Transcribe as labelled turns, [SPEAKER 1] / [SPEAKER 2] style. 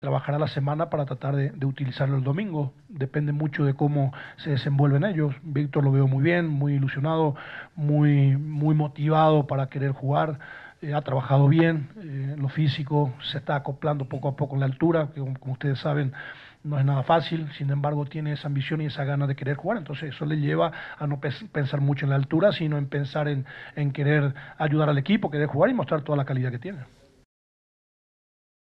[SPEAKER 1] trabajará la semana para tratar de, utilizarlo el domingo. Depende mucho de cómo se desenvuelven ellos. Víctor lo veo muy bien, muy ilusionado, muy, muy motivado para querer jugar. Eh, ha trabajado bien eh, en lo físico, se está acoplando poco a poco en la altura, que como, ustedes saben no es nada fácil, sin embargo tiene esa ambición y esa gana de querer jugar, entonces eso le lleva a no pensar mucho en la altura, sino en pensar en, en querer ayudar al equipo, querer jugar y mostrar toda la calidad que tiene.